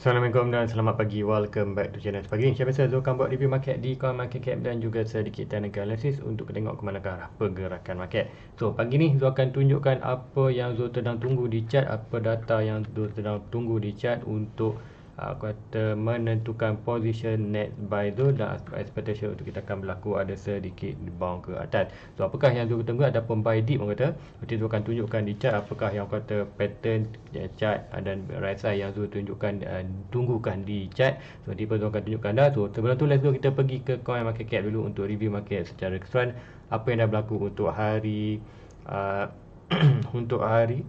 Assalamualaikum dan selamat pagi. Welcome back to channel pagi Sepagi. Saya biasa Zulkan buat review market di Coin Market Cap dan juga sedikit technical analysis untuk tengok ke mana arah pergerakan market. So, pagi ni Zul akan tunjukkan apa yang Zul sedang tunggu di chat, apa data yang Zul sedang tunggu di chat untuk uh, kata menentukan position net buy tu dan expectation untuk kita akan berlaku ada sedikit bound ke atas. So apakah yang kita tunggu ada pun buy dip kata. Nanti tu akan tunjukkan di chart apakah yang kata pattern ya, chart dan right side yang tu tunjukkan uh, tunggukan di chart. So nanti pun akan tunjukkan dah. So sebelum tu let's go kita pergi ke coin market cap dulu untuk review market secara keseluruhan apa yang dah berlaku untuk hari uh, untuk hari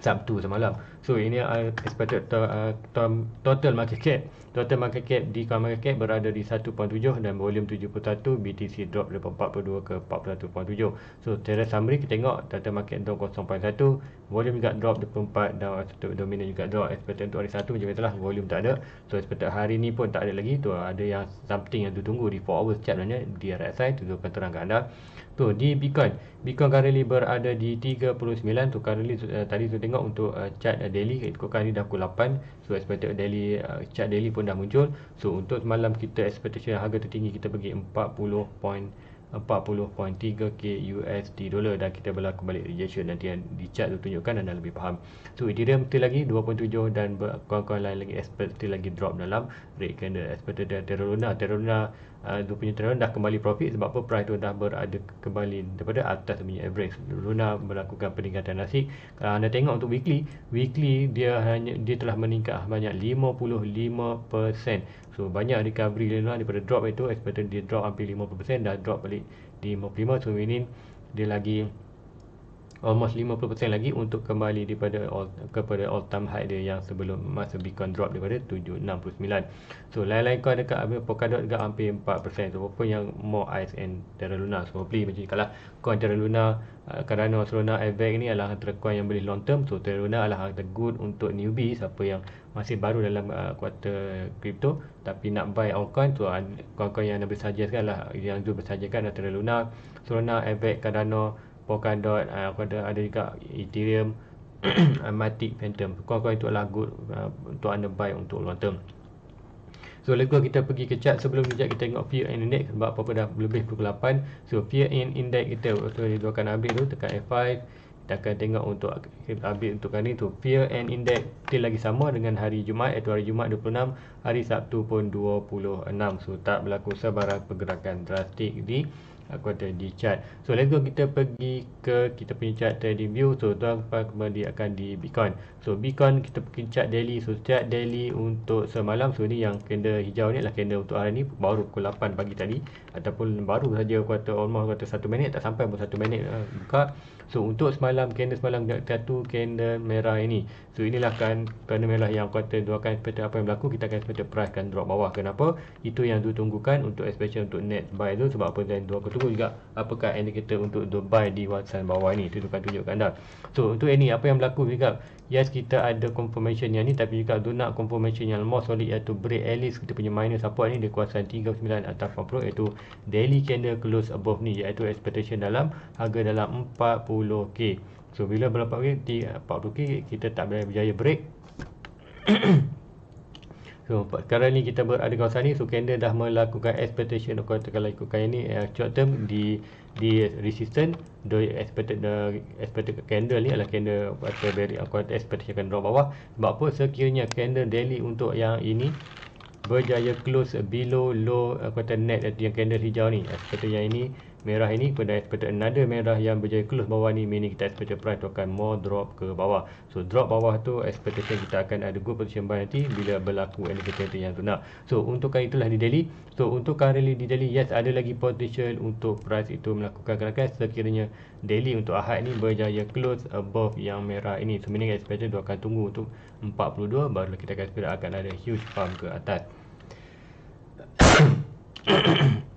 Sabtu semalam. So ini uh, expected to, uh, to, total market cap. Total market cap di Coin Market Cap berada di 1.7 dan volume 71 BTC drop daripada 42 ke 41.7. So secara summary kita tengok total market down 0.1, volume juga drop 24 dan dominan juga drop. Expected untuk hari 1 macam itulah volume tak ada. So expected hari ni pun tak ada lagi tu ada yang something yang tu tunggu di 4 hours chart sebenarnya di RSI tu akan terang kepada anda. So di Bitcoin, Bitcoin currently berada di 39 tu currently uh, tadi tu tengok untuk uh, chart uh, daily ikutkan ni dah pukul 8 so expected daily uh, chart daily pun dah muncul so untuk malam kita expectation harga tertinggi kita pergi 40.40.3 k USD dollar dan kita berlaku balik rejection nanti yang di chart tu tunjukkan anda lebih faham so Ethereum still lagi 2.7 dan kawan-kawan lain lagi expect still lagi drop dalam rate candle expected Terra Luna Terra uh, dia punya trend dah kembali profit sebab apa price tu dah berada kembali daripada atas dia punya average Luna melakukan peningkatan nasi kalau anda tengok untuk weekly weekly dia hanya dia telah meningkat banyak 55% so banyak recovery Luna lah. daripada drop itu expected dia drop hampir 50% dah drop balik 55% so meaning dia lagi almost 50% lagi untuk kembali daripada all, kepada all time high dia yang sebelum masa Bitcoin drop daripada 769. So lain-lain kau dekat apa Polkadot dekat hampir 4%. So apa yang more ice and Terra Luna. So hopefully macam kalah coin Terra Luna kerana uh, Solana FX ni adalah antara coin yang boleh long term. So Terra Luna adalah the good untuk newbie siapa yang masih baru dalam uh, kuarter crypto tapi nak buy all coin tu kawan-kawan yang Nabi suggest lah yang Zul bersajikan adalah Terra Luna Solana FX Cardano Polkadot uh, ada ada juga Ethereum eh, Matic Phantom kuat-kuat itu adalah eh, good uh, untuk anda buy untuk long term So lego kita pergi ke chart sebelum ni kita tengok fear and index sebab apa-apa dah lebih pukul 8. So fear and index kita so akan update tu tekan F5. Kita akan tengok untuk update untuk kali tu fear and index still lagi sama dengan hari Jumaat iaitu hari Jumaat 26, hari Sabtu pun 26. So tak berlaku sebarang pergerakan drastik di aku ada di chart so let's go kita pergi ke kita punya chart trading view so tuan-tuan kembali akan di bitcoin So beacon kita pergi cat daily So setiap daily untuk semalam So ni yang candle hijau ni lah candle untuk hari ni Baru pukul 8 pagi tadi Ataupun baru saja kuarta almost kuarta 1 minit Tak sampai pun 1 minit uh, buka So untuk semalam candle semalam satu candle merah ini So inilah kan candle merah yang kuarta Dua kan seperti apa yang berlaku Kita akan seperti price kan drop bawah Kenapa? Itu yang dia tunggukan untuk especially untuk net buy tu Sebab apa yang dua akan tunggu juga Apakah indicator untuk buy di whatsapp bawah ni Itu kan tunjukkan dah So untuk ini apa yang berlaku juga Yes least kita ada confirmation yang ni tapi juga do not confirmation yang most solid iaitu break at least kita punya minus support ni di kuasaan 39 atas 40 iaitu daily candle close above ni iaitu expectation dalam harga dalam 40k so bila berapa 40k kita tak boleh berjaya break So, sekarang ni kita berada di kawasan ni, so candle dah melakukan expectation of quarter kalau ikutkan ini uh, short term di di resistance the expected the candle ni adalah candle quarter bearish uh, expectation akan drop bawah. Sebab apa? Sekiranya candle daily untuk yang ini berjaya close below low uh, quarter net yang candle hijau ni. Seperti yang ini merah ini kepada expected another merah yang berjaya close bawah ni meaning kita expected price akan more drop ke bawah so drop bawah tu expectation kita akan ada good position buy nanti bila berlaku indicator yang tu nak so untuk kali itulah di daily so untuk currently di daily yes ada lagi potential untuk price itu melakukan gerakan sekiranya daily untuk ahad ni berjaya close above yang merah ini so meaning expected dia akan tunggu untuk 42 baru kita akan expect akan ada huge pump ke atas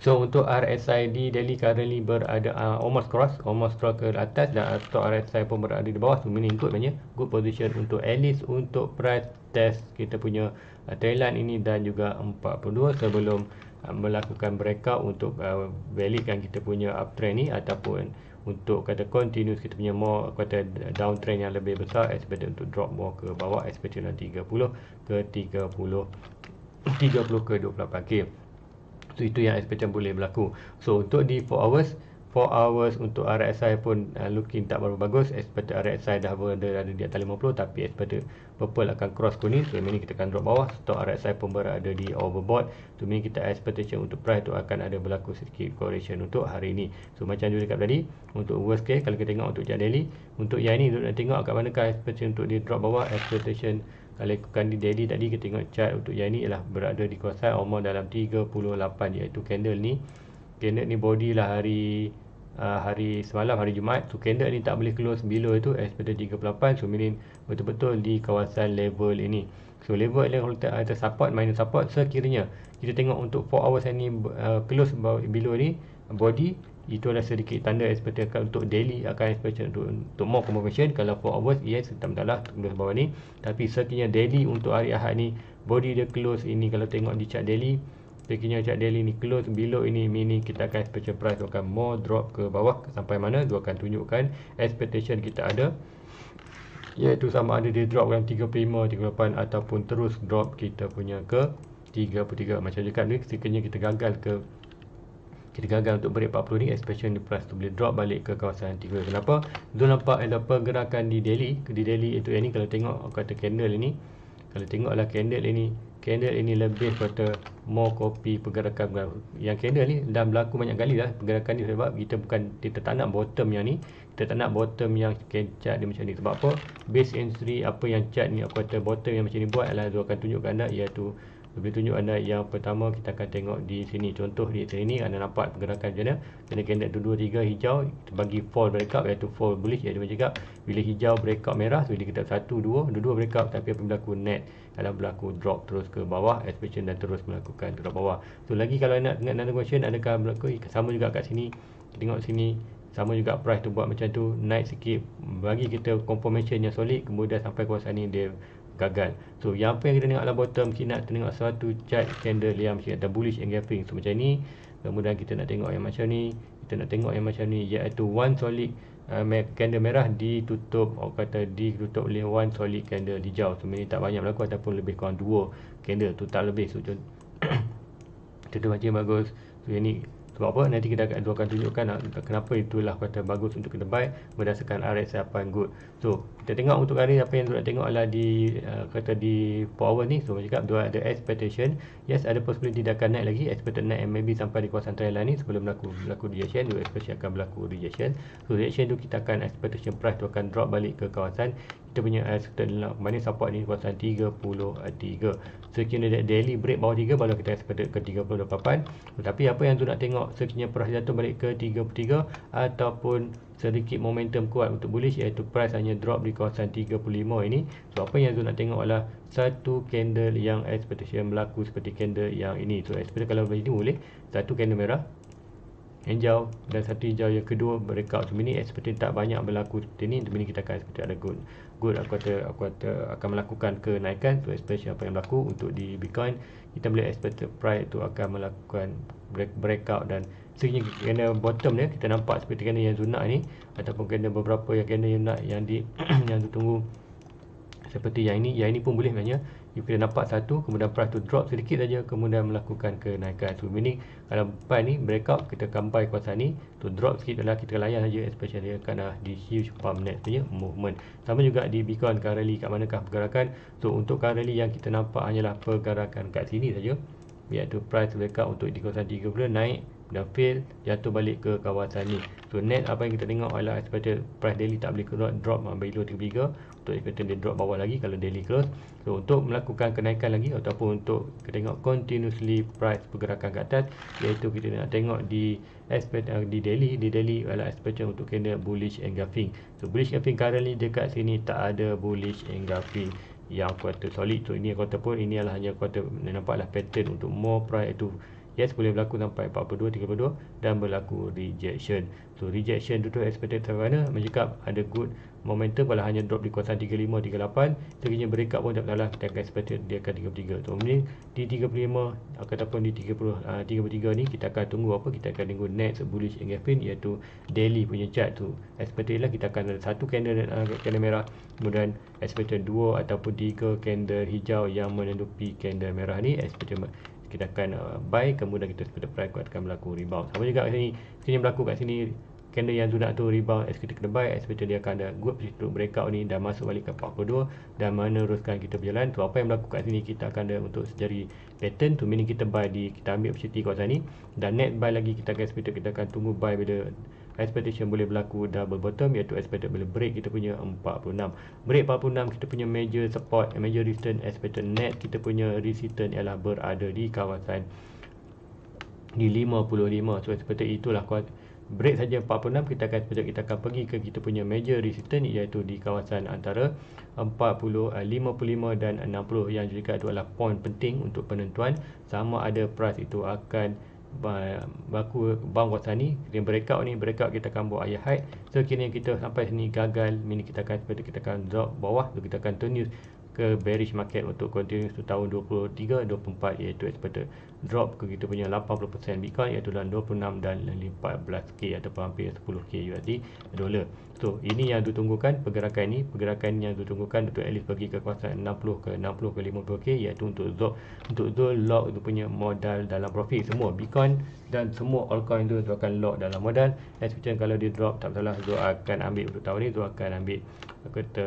So untuk RSI di Delhi currently berada uh, almost cross, almost cross ke atas dan stock RSI pun berada di bawah. So ini good banyak, good position untuk at least untuk price test kita punya uh, Thailand ini dan juga 42 sebelum uh, melakukan breakout untuk uh, validkan kita punya uptrend ni ataupun untuk kata continuous kita punya more kata downtrend yang lebih besar expected untuk drop more ke bawah expected 30 ke 30 30 ke 28 game. So itu yang expectation boleh berlaku. So untuk di 4 hours, 4 hours untuk RSI pun uh, looking tak berapa bagus. Expected RSI dah berada ada di atas 50 tapi expected purple akan cross kuning. So ini kita akan drop bawah. Stock RSI pun berada di overbought. To ini kita expectation untuk price tu akan ada berlaku sedikit correction untuk hari ini. So macam juga dekat tadi untuk worst case kalau kita tengok untuk chart daily, untuk yang ini nak tengok kat manakah expectation untuk dia drop bawah expectation kalau ikutkan di daily tadi kita tengok chart untuk yang ni ialah berada di kawasan almost dalam 38 iaitu candle ni candle ni body lah hari uh, hari semalam hari Jumaat so candle ni tak boleh close below tu expected 38 so meaning betul-betul di kawasan level ini so level ni kalau kita support minus support sekiranya kita tengok untuk 4 hours ni uh, close below ni body itu adalah sedikit tanda seperti akan untuk daily akan expansion untuk, untuk more confirmation kalau for hours yes tetap dalam tulis bawah ni tapi sekiranya daily untuk hari Ahad ni body dia close ini kalau tengok di chart daily sekiranya chart daily ni close below ini mini kita akan expansion price akan more drop ke bawah sampai mana dia akan tunjukkan expectation kita ada iaitu sama ada dia drop kan 35 38 ataupun terus drop kita punya ke 33 macam dekat ni sekiranya kita gagal ke kita gagal untuk beri 40 ni especially di price tu boleh drop balik ke kawasan 3 kenapa zon nampak ada pergerakan di daily di daily itu ini kalau tengok kata candle ini kalau tengoklah candle ini candle ini lebih kepada more copy pergerakan yang candle ni dah berlaku banyak kali dah pergerakan ni sebab kita bukan kita tak nak bottom yang ni kita tak nak bottom yang chart dia macam ni sebab apa base entry apa yang chart ni aku kata bottom yang macam ni buat adalah aku akan tunjukkan anda iaitu lebih tunjuk anda yang pertama kita akan tengok di sini contoh di sini anda nampak pergerakan macam kena tu 2 3 hijau bagi fall breakout iaitu fall bullish iaitu macam cakap bila hijau breakout merah tu kita kata 1 2 2 2 breakout tapi apa berlaku net kalau berlaku drop terus ke bawah expansion dan terus melakukan drop bawah so lagi kalau nak dengan another question adakah berlaku sama juga kat sini tengok sini sama juga price tu buat macam tu naik sikit bagi kita confirmation yang solid kemudian sampai kawasan ni dia gagal. So yang apa yang kita tengok dalam bottom kita nak tengok satu chart candle yang macam kata bullish engulfing. So macam ni kemudian kita nak tengok yang macam ni, kita nak tengok yang macam ni iaitu one solid uh, candle merah ditutup atau kata ditutup oleh one solid candle hijau. So ini tak banyak berlaku ataupun lebih kurang dua candle tu tak lebih. So contoh macam bagus. So yang ni sebab apa nanti kita akan, akan tunjukkan ah, kenapa itulah kata bagus untuk kita buy berdasarkan RSI apa yang good so kita tengok untuk hari apa yang nak tengok adalah di uh, kata di power ni so cakap dua ada expectation yes ada possibility dia akan naik lagi expected naik and maybe sampai di kawasan trail line ni sebelum berlaku berlaku rejection dia expectation akan berlaku rejection so rejection tu kita akan expectation price tu akan drop balik ke kawasan kita punya as kita nak mana support ni kawasan 33 sekiranya dia daily break bawah 3 baru kita expected ke 38 tetapi apa yang tu nak tengok sekiranya price jatuh balik ke 33 ataupun sedikit momentum kuat untuk bullish iaitu price hanya drop di kawasan 35 ini so apa yang tu nak tengok adalah satu candle yang expectation berlaku seperti candle yang ini so expect kalau ini boleh satu candle merah hijau dan satu hijau yang kedua breakout macam ini expected tak banyak berlaku seperti ini demi kita akan expect ada good good aku kata aku kata akan melakukan kenaikan tu, especially apa yang berlaku untuk di Bitcoin kita boleh expect the price tu akan melakukan break breakout dan sehingga kena bottom ni kita nampak seperti kena yang zona ni ataupun kena beberapa yang kena yang nak yang di yang tertunggu seperti yang ini yang ini pun boleh sebenarnya you kena nampak satu kemudian price tu drop sedikit saja kemudian melakukan kenaikan so meaning kalau buy ni breakout kita akan kuasa ni tu drop sikit adalah kita layan saja especially kerana lah di huge pump net punya movement sama juga di Bitcoin currently kat manakah pergerakan so untuk currently yang kita nampak hanyalah pergerakan kat sini saja iaitu price breakout untuk di kawasan 30 naik dah fail jatuh balik ke kawasan ni so net apa yang kita tengok adalah expected price daily tak boleh keluar drop ah, below tiga tiga untuk expected dia drop bawah lagi kalau daily close so untuk melakukan kenaikan lagi ataupun untuk kita tengok continuously price pergerakan ke atas iaitu kita nak tengok di expect uh, ah, di daily di daily adalah expected untuk kena bullish engulfing so bullish engulfing currently dekat sini tak ada bullish engulfing yang kuat solid so ini kuat pun ini adalah hanya kuat nampaklah pattern untuk more price itu yes boleh berlaku sampai 42 32 dan berlaku rejection so rejection duduk expected mana? mencakap ada good momentum kalau hanya drop di kawasan 35 38 sekiranya breakout pun tak dalam dan expected dia akan 33 so ini di 35 ataupun di 30 uh, 33 ni kita akan tunggu apa kita akan tunggu next bullish engagement iaitu daily punya chart tu expected lah kita akan ada satu candle uh, candle merah kemudian expected dua ataupun tiga candle hijau yang menutupi candle merah ni expected kita akan uh, buy kemudian kita kita perakut akan berlaku rebound sama juga kat sini sini berlaku kat sini candle yang zona tu rebound as kita kena buy as kita dia akan ada good situ breakout ni dan masuk balik ke 42 dan meneruskan kita berjalan tu apa yang berlaku kat sini kita akan ada untuk sejari pattern tu meaning kita buy di kita ambil opportunity kawasan ni dan net buy lagi kita akan sepatutnya kita akan tunggu buy bila expectation boleh berlaku double bottom iaitu expected boleh break kita punya 46 break 46 kita punya major support major resistance expected net kita punya resistance ialah berada di kawasan di 55 so seperti itulah kuat break saja 46 kita akan sekejap kita akan pergi ke kita punya major resistance iaitu di kawasan antara 40 55 eh, dan 60 yang juga itu adalah point penting untuk penentuan sama ada price itu akan baku bang buat tani kemudian breakout ni breakout kita akan buat ayah height so kini kita sampai sini gagal mini kita akan seperti kita akan drop bawah lalu kita akan turn news ke bearish market untuk continue untuk tahun 23 24 iaitu expected drop ke kita punya 80% Bitcoin iaitu dalam 26 dan 14k atau hampir 10k USD dolar. So ini yang ditunggukan pergerakan ini, pergerakan yang ditunggukan untuk at least pergi ke kawasan 60 ke 60 ke 50k iaitu untuk zone untuk zone lock itu punya modal dalam profit semua Bitcoin dan semua altcoin itu tu akan lock dalam modal. As kalau dia drop tak salah Zul akan ambil untuk tahun ini Zul akan ambil kata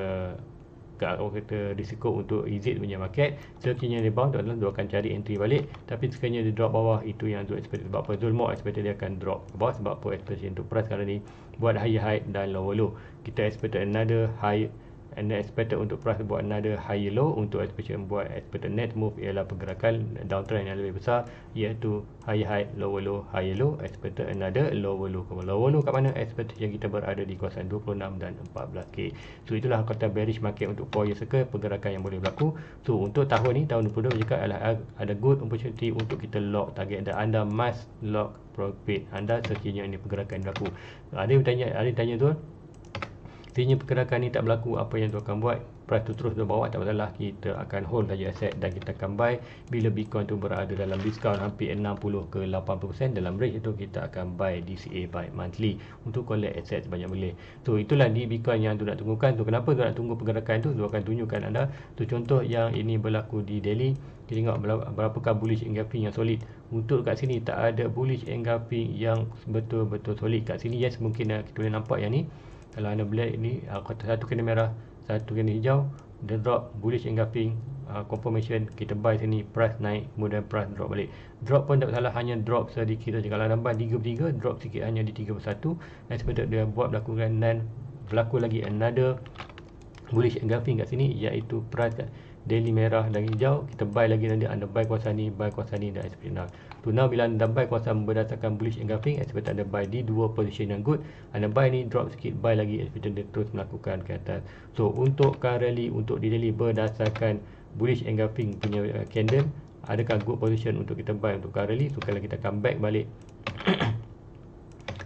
ke orang kata risiko untuk exit punya market sekiranya dia bawah adalah dia akan cari entry balik tapi sekiranya dia drop bawah itu yang untuk expected sebab apa Zul more expected dia akan drop ke bawah sebab apa expectation untuk price sekarang ni buat high high dan low low kita expected another high and then expected untuk price buat another higher low untuk expectation buat expected net move ialah pergerakan downtrend yang lebih besar iaitu high high lower low higher low expected another lower low kalau lower low kat mana expected yang kita berada di kawasan 26 dan 14k so itulah kata bearish market untuk 4 year circle pergerakan yang boleh berlaku so untuk tahun ni tahun 2022 jika adalah ada good opportunity untuk kita lock target dan anda must lock profit anda sekiranya ini pergerakan berlaku ada yang tanya ada yang tanya tu Sekiranya pergerakan ni tak berlaku, apa yang tu akan buat? Price tu terus ke bawah, tak masalah. Kita akan hold saja aset dan kita akan buy. Bila Bitcoin tu berada dalam discount hampir 60 ke 80% dalam range itu kita akan buy DCA by monthly untuk collect aset sebanyak boleh. So, itulah ni Bitcoin yang tu nak tunggukan. tu kenapa tu nak tunggu pergerakan tu? Tu akan tunjukkan anda. Tu contoh yang ini berlaku di daily. Kita tengok berapakah bullish engulfing yang solid. Untuk kat sini tak ada bullish engulfing yang betul-betul solid. Kat sini yes mungkin eh, kita boleh nampak yang ni kalau anda black ini, uh, satu kena merah satu kena hijau the drop bullish engulfing uh, confirmation kita buy sini price naik kemudian price drop balik drop pun tak salah hanya drop sedikit saja kalau anda buy 33 drop sikit hanya di 31 dan sebab dia buat berlakukan dan berlaku lagi another bullish engulfing kat sini iaitu price daily merah dan hijau kita buy lagi nanti anda buy kuasa ni buy kuasa ni dan seterusnya So now bila anda buy kawasan berdasarkan bullish engulfing expect anda buy di dua position yang good. Anda buy ni drop sikit buy lagi expect anda terus melakukan ke atas. So untuk currently untuk di daily berdasarkan bullish engulfing punya uh, candle adakah good position untuk kita buy untuk currently so kalau kita come back balik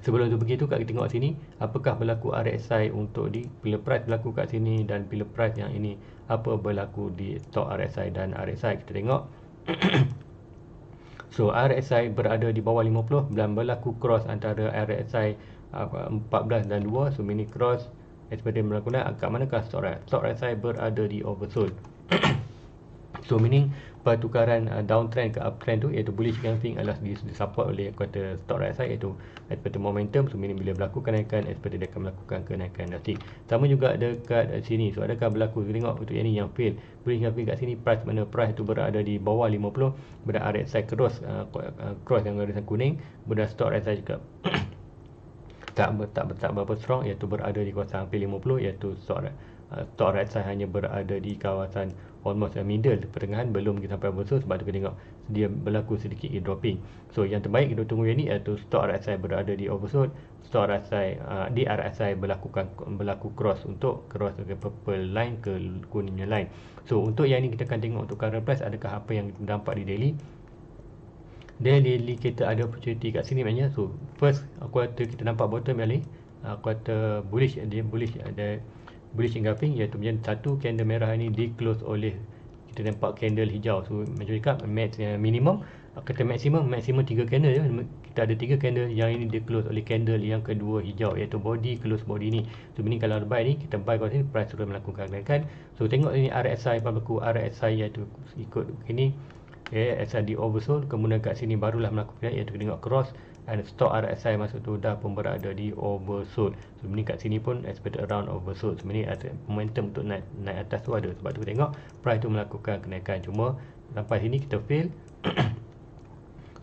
Sebelum tu pergi tu kat kita tengok sini apakah berlaku RSI untuk di bila price berlaku kat sini dan bila price yang ini apa berlaku di stock RSI dan RSI kita tengok So RSI berada di bawah 50 dan berlaku cross antara RSI uh, 14 dan 2 So mini cross SPD melakukan kat manakah stock RSI berada di oversold So meaning pertukaran uh, downtrend ke uptrend tu iaitu bullish camping adalah support oleh kuota stock right side iaitu expected momentum so meaning bila berlaku kenaikan expected dia akan melakukan kenaikan nanti sama juga dekat uh, sini so adakah berlaku tengok untuk yang ni yang fail bullish camping kat sini price mana price tu berada di bawah 50 berada area side cross uh, uh cross yang garis kuning berada stock right side juga tak, betak betak tak berapa strong iaitu berada di kawasan hampir 50 iaitu stock right stock right side hanya berada di kawasan almost middle pertengahan belum kita sampai bosan sebab kita tengok dia berlaku sedikit in dropping so yang terbaik kita tunggu yang ni iaitu stock RSI berada di oversold stock RSI uh, eh, di RSI berlakukan berlaku cross untuk cross ke purple line ke kuningnya line so untuk yang ni kita akan tengok untuk current price adakah apa yang dampak di daily daily, daily kita ada opportunity kat sini maknanya so first quarter kita nampak bottom yang ni uh, eh, quarter bullish dia bullish ada uh, bullish engulfing iaitu macam satu candle merah ini di close oleh kita nampak candle hijau so macam cakap max eh, minimum kata maksimum maksimum tiga candle ya. kita ada tiga candle yang ini di close oleh candle yang kedua hijau iaitu body close body ni so ini kalau buy ni kita buy kalau sini price turun melakukan gerakan so tengok ini RSI apa berlaku RSI iaitu ikut ini okay, eh, di oversold kemudian kat sini barulah melakukan iaitu tengok cross and stock RSI masa tu dah pun berada di oversold sebenarnya so, kat sini pun expected around oversold sebenarnya ada momentum untuk naik naik atas tu ada sebab tu tengok price tu melakukan kenaikan cuma sampai sini kita fail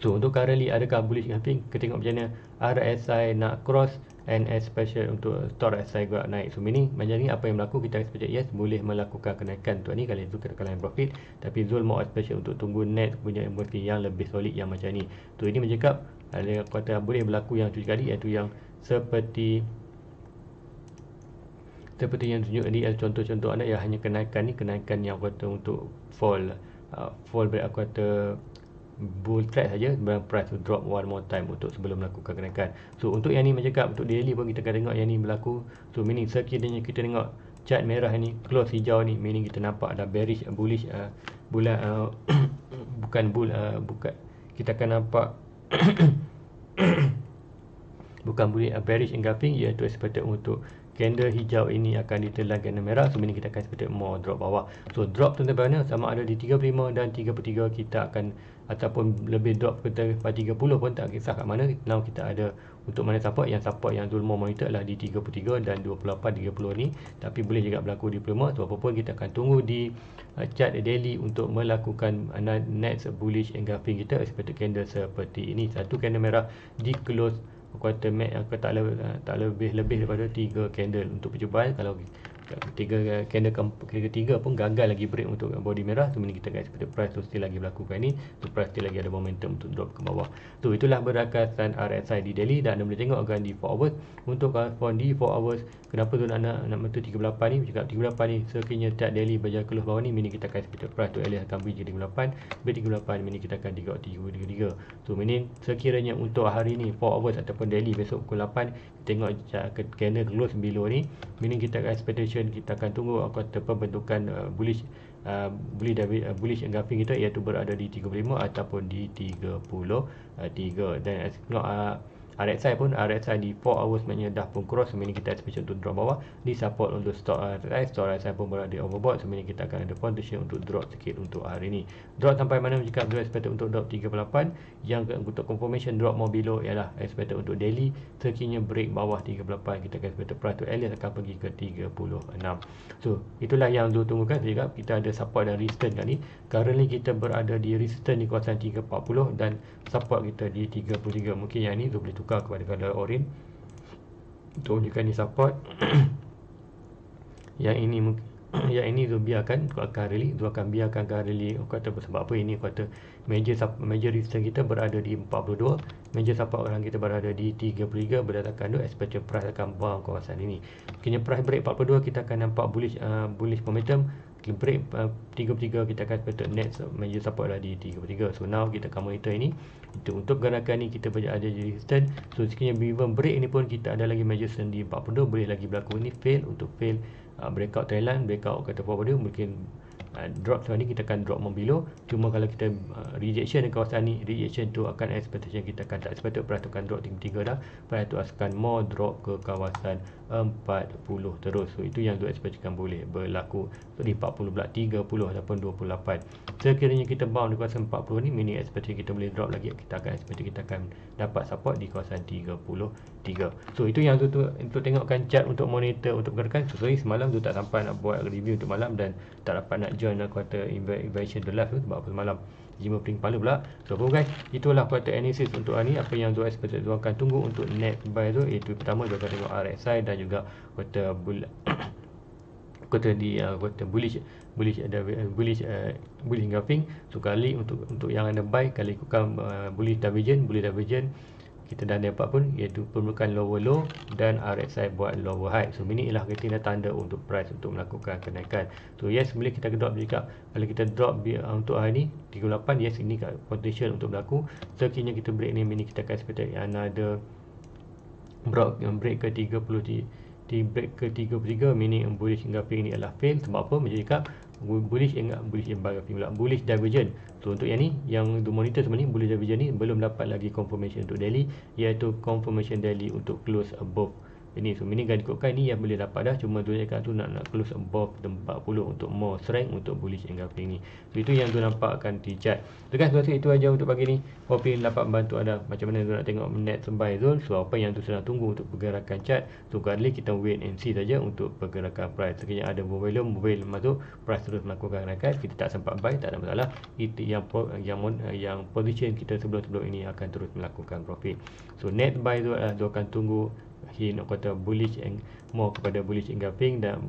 so untuk currently adakah bullish camping kita tengok macam mana RSI nak cross and especially untuk store SI juga naik so meaning macam ni apa yang berlaku kita expect yes boleh melakukan kenaikan tu. ni kalau itu kena kalian profit tapi Zul mau especially untuk tunggu net punya emoti yang lebih solid yang macam ni so ini mencakap ada kata boleh berlaku yang tujuh kali iaitu yang seperti seperti yang tunjuk tadi contoh-contoh anda yang hanya kenaikan ni kenaikan yang kata untuk fall uh, fall berat aku kata bull trap saja dan price to drop one more time untuk sebelum melakukan kenaikan so untuk yang ni macam cakap untuk daily pun kita akan tengok yang ni berlaku so meaning sekiranya kita tengok chart merah ni close hijau ni meaning kita nampak ada bearish bullish uh, bulan uh, bukan bull uh, bukan kita akan nampak bukan bullish uh, bearish engulfing iaitu expected untuk candle hijau ini akan ditelan candle merah so kita akan expected more drop bawah so drop tentang mana sama ada di 35 dan 33 kita akan ataupun lebih drop ke 30 pun tak kisah kat mana now kita ada untuk mana tapak yang tapak yang dulmo monitor adalah di 33 dan 28 30 ni tapi boleh juga berlaku di 25 atau apa pun kita akan tunggu di uh, chart daily untuk melakukan uh, next bullish engulfing kita seperti candle seperti ini satu candle merah di close quarter mat uh, uh, tak, lebih, tak lebih lebih daripada 3 candle untuk percubaan kalau ketiga candle ke ketiga pun gagal lagi break untuk body merah tu mungkin kita guys pada price tu still lagi melakukan ni tu price still lagi ada momentum untuk drop ke bawah tu itulah berdasarkan RSI di daily dan anda boleh tengok akan di 4 hours untuk correspond di 4 hours kenapa tu nak nak nak tu 38 ni cakap 38 ni sekiranya tak daily berjaya keluar bawah ni mini kita akan split price tu alias akan pergi 38 beri 38 mini kita akan 3.33 so mini sekiranya untuk hari ni 4 hours ataupun daily besok pukul 8 tengok candle close below ni mini kita akan expectation position kita akan tunggu kuota pembentukan uh, bullish uh, bullish David uh, bullish engulfing kita iaitu berada di 35 ataupun di 33 uh, dan as uh, RSI pun RSI di 4 hours sebenarnya dah pun cross sebenarnya kita ada special untuk drop bawah di support untuk stock RSI stock RSI pun boleh di overbought sebenarnya kita akan ada position untuk drop sikit untuk hari ni drop sampai mana jika dia expected untuk drop 38 yang untuk confirmation drop more below ialah expected untuk daily sekiranya break bawah 38 kita akan expected price to alias akan pergi ke 36 so itulah yang dulu tunggukan juga kita ada support dan resistance kat ni currently kita berada di resistance di kawasan 340 dan support kita di 33 mungkin yang ni tu boleh tukar kepada kadar orin untuk wujudkan ni support yang ini yang ini tu biarkan tu akan rally tu akan biarkan akan rally aku kata sebab apa ini aku kata major, major resistance kita berada di 42 major support orang kita berada di 33 berdatangkan tu expected price akan bang kawasan ini mungkinnya price break 42 kita akan nampak bullish uh, bullish momentum break uh, 33 kita akan patut net uh, major support lah di 33 so now kita akan monitor ini untuk untuk gerakan ni kita banyak ada jadi stand so sekiranya even break ni pun kita ada lagi major stand di 42 boleh lagi berlaku ni fail untuk fail uh, breakout Thailand breakout kata apa dia mungkin uh, drop sekarang ni kita akan drop more below cuma kalau kita uh, rejection di kawasan ni rejection tu akan expectation kita akan tak sepatut peratukan drop tinggi tiga dah peratukan more drop ke kawasan 40 terus so itu yang untuk ekspektikan boleh berlaku di 40 pula 30 ataupun 28 sekiranya kita bound di kawasan 40 ni Mini ekspektikan kita boleh drop lagi kita akan ekspektikan kita akan dapat support di kawasan 33 so itu yang tu tu untuk tengokkan chart untuk monitor untuk pergerakan so, sorry semalam tu tak sampai nak buat review untuk malam dan tak dapat nak join quarter invasion the live tu sebab apa semalam jima pering kepala pula so bro guys itulah quarter analysis untuk hari ni apa yang Zohar sepatutnya Zohar akan tunggu untuk net buy tu iaitu pertama Zohar akan tengok RSI dan juga quarter bulat kata di uh, kata bullish bullish ada uh, bullish uh, bullish gapping so kali untuk untuk yang anda buy kali ikutkan uh, bullish division bullish division kita dah dapat pun iaitu permukaan lower low dan RSI buat lower high so ini ialah kita tanda untuk price untuk melakukan kenaikan so yes bila kita drop juga kalau kita drop uh, untuk hari ni 38 yes ini potential untuk berlaku sekiranya kita break ni mini kita akan expect another break yang uh, break ke 30 di, break ke 33 mini bullish hingga pin adalah fail sebab apa menjadi cakap bullish ingat bullish embargo pula bullish divergence so untuk yang ni yang the monitor sebenarnya bullish divergence ni belum dapat lagi confirmation untuk daily iaitu confirmation daily untuk close above ini so mini guard kokai ni yang boleh dapat dah cuma tunjuk kat tu nak nak close above the 40 untuk more strength untuk bullish engulfing ni. So, itu yang tu nampakkan di chart. So guys, rasa itu aja untuk pagi ni. Hope ini dapat membantu anda macam mana tu nak tengok net sembai zone. So apa yang tu sedang tunggu untuk pergerakan chart. So kali kita wait and see saja untuk pergerakan price. Sekiranya ada volume, volume masuk, price terus melakukan gerakan, kita tak sempat buy tak ada masalah. Itu yang yang yang position kita sebelum-sebelum ini akan terus melakukan profit. So net buy tu adalah eh, tu akan tunggu he nak kata bullish and more kepada bullish engulfing dan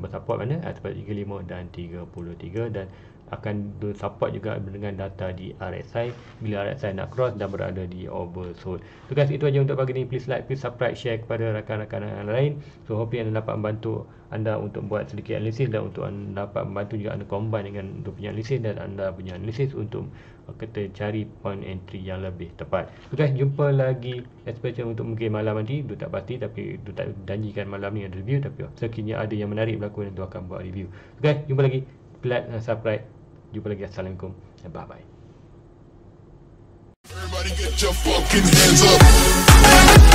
bersupport mana? Uh, tempat 35 dan 33 dan akan bersupport juga dengan data di RSI bila RSI nak cross dan berada di oversold. So guys itu aja untuk pagi ni. Please like, please subscribe, share kepada rakan-rakan lain. So hope anda dapat membantu anda untuk buat sedikit analisis dan untuk anda dapat membantu juga anda combine dengan untuk punya analisis dan anda punya analisis untuk uh, kita cari point entry yang lebih tepat. So guys, jumpa lagi especially untuk mungkin malam nanti. Itu tak pasti tapi itu tak janjikan malam ni ada review tapi oh, sekiranya ada yang menarik berlaku dan tu akan buat review. So guys, jumpa lagi. Like, subscribe. Jumpa lagi. Assalamualaikum. Bye-bye. Everybody get your fucking hands up.